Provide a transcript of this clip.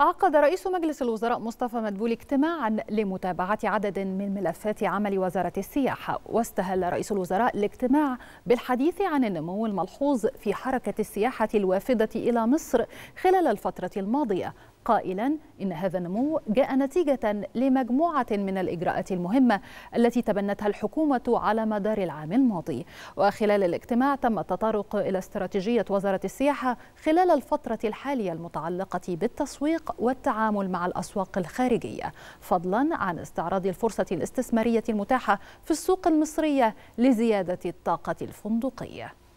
عقد رئيس مجلس الوزراء مصطفى مدبولي اجتماعا لمتابعة عدد من ملفات عمل وزارة السياحة واستهل رئيس الوزراء الاجتماع بالحديث عن النمو الملحوظ في حركة السياحة الوافدة إلى مصر خلال الفترة الماضية قائلا إن هذا النمو جاء نتيجة لمجموعة من الإجراءات المهمة التي تبنتها الحكومة على مدار العام الماضي وخلال الاجتماع تم التطرق إلى استراتيجية وزارة السياحة خلال الفترة الحالية المتعلقة بالتسويق والتعامل مع الأسواق الخارجية فضلا عن استعراض الفرصة الاستثمارية المتاحة في السوق المصرية لزيادة الطاقة الفندقية